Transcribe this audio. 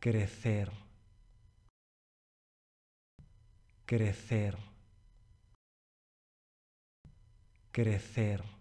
crecer, crecer, crecer.